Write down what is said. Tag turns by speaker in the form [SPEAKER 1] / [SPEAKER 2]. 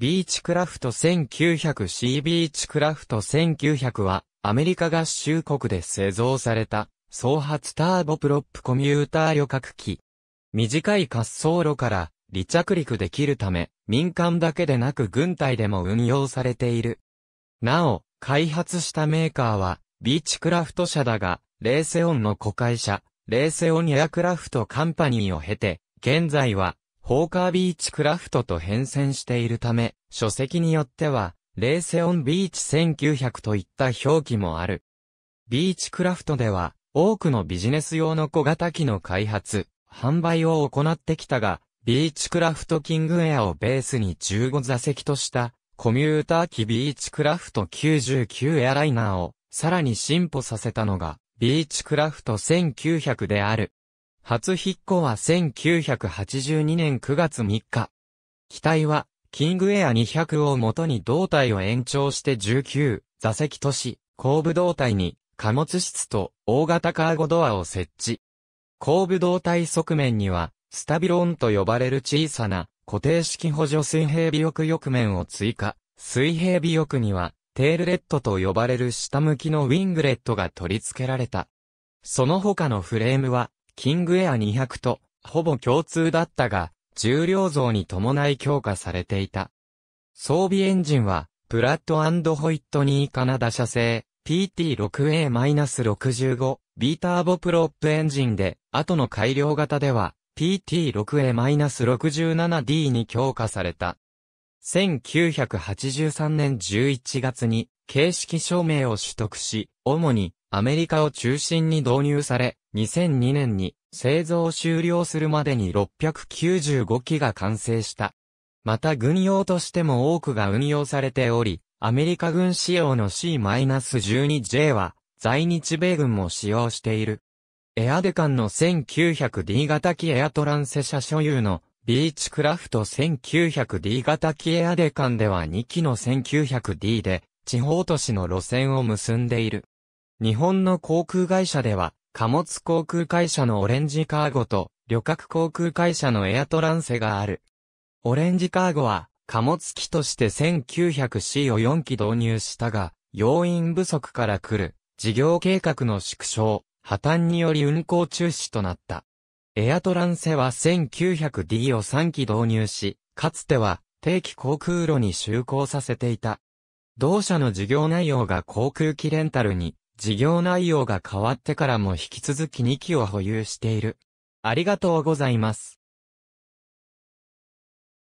[SPEAKER 1] ビーチクラフト 1900C ビーチクラフト1900は、アメリカ合衆国で製造された、総発ターボプロップコミューター旅客機。短い滑走路から離着陸できるため、民間だけでなく軍隊でも運用されている。なお、開発したメーカーは、ビーチクラフト社だが、レーセオンの子会社、レーセオンエアクラフトカンパニーを経て、現在は、ポーカービーチクラフトと変遷しているため、書籍によっては、レーセオンビーチ1900といった表記もある。ビーチクラフトでは、多くのビジネス用の小型機の開発、販売を行ってきたが、ビーチクラフトキングエアをベースに15座席とした、コミューター機ビーチクラフト99エアライナーを、さらに進歩させたのが、ビーチクラフト1900である。初引っ越は1982年9月3日。機体は、キングエア200を元に胴体を延長して19座席とし、後部胴体に貨物室と大型カーゴドアを設置。後部胴体側面には、スタビロンと呼ばれる小さな固定式補助水平尾翼翼面を追加。水平尾翼には、テールレットと呼ばれる下向きのウィングレットが取り付けられた。その他のフレームは、キングエア200とほぼ共通だったが、重量増に伴い強化されていた。装備エンジンは、プラットホイットニーカナダ社製 PT6A-65 ビーターボプロップエンジンで、後の改良型では PT6A-67D に強化された。1983年11月に形式証明を取得し、主にアメリカを中心に導入され、2002年に製造終了するまでに695機が完成した。また軍用としても多くが運用されており、アメリカ軍仕様の C-12J は、在日米軍も使用している。エアデカンの 1900D 型機エアトランセ社所有のビーチクラフト 1900D 型機エアデカンでは2機の 1900D で地方都市の路線を結んでいる。日本の航空会社では、貨物航空会社のオレンジカーゴと、旅客航空会社のエアトランセがある。オレンジカーゴは、貨物機として 1900C を4機導入したが、要因不足から来る、事業計画の縮小、破綻により運行中止となった。エアトランセは 1900D を3機導入し、かつては定期航空路に就航させていた。同社の事業内容が航空機レンタルに事業内容が変わってからも引き続き2機を保有している。ありがとうございます。